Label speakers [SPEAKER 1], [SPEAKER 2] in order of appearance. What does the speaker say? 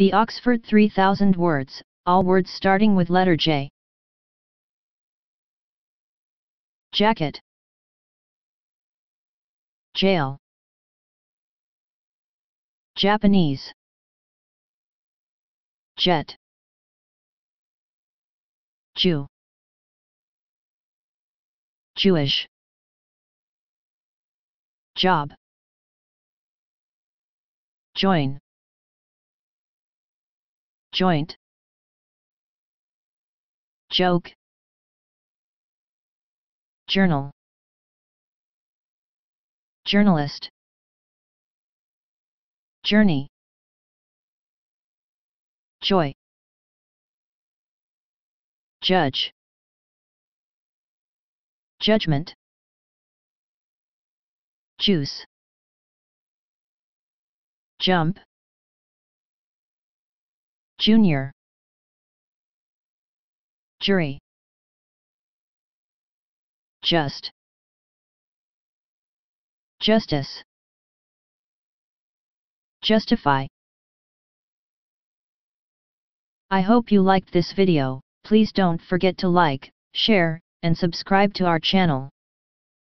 [SPEAKER 1] The Oxford 3000 words, all words starting with letter J.
[SPEAKER 2] Jacket. Jail. Japanese. Jet. Jew. Jewish. Job. Join joint joke journal journalist journey joy judge judgment juice jump Junior Jury Just Justice
[SPEAKER 1] Justify I hope you liked this video, please don't forget to like, share, and subscribe to our
[SPEAKER 2] channel.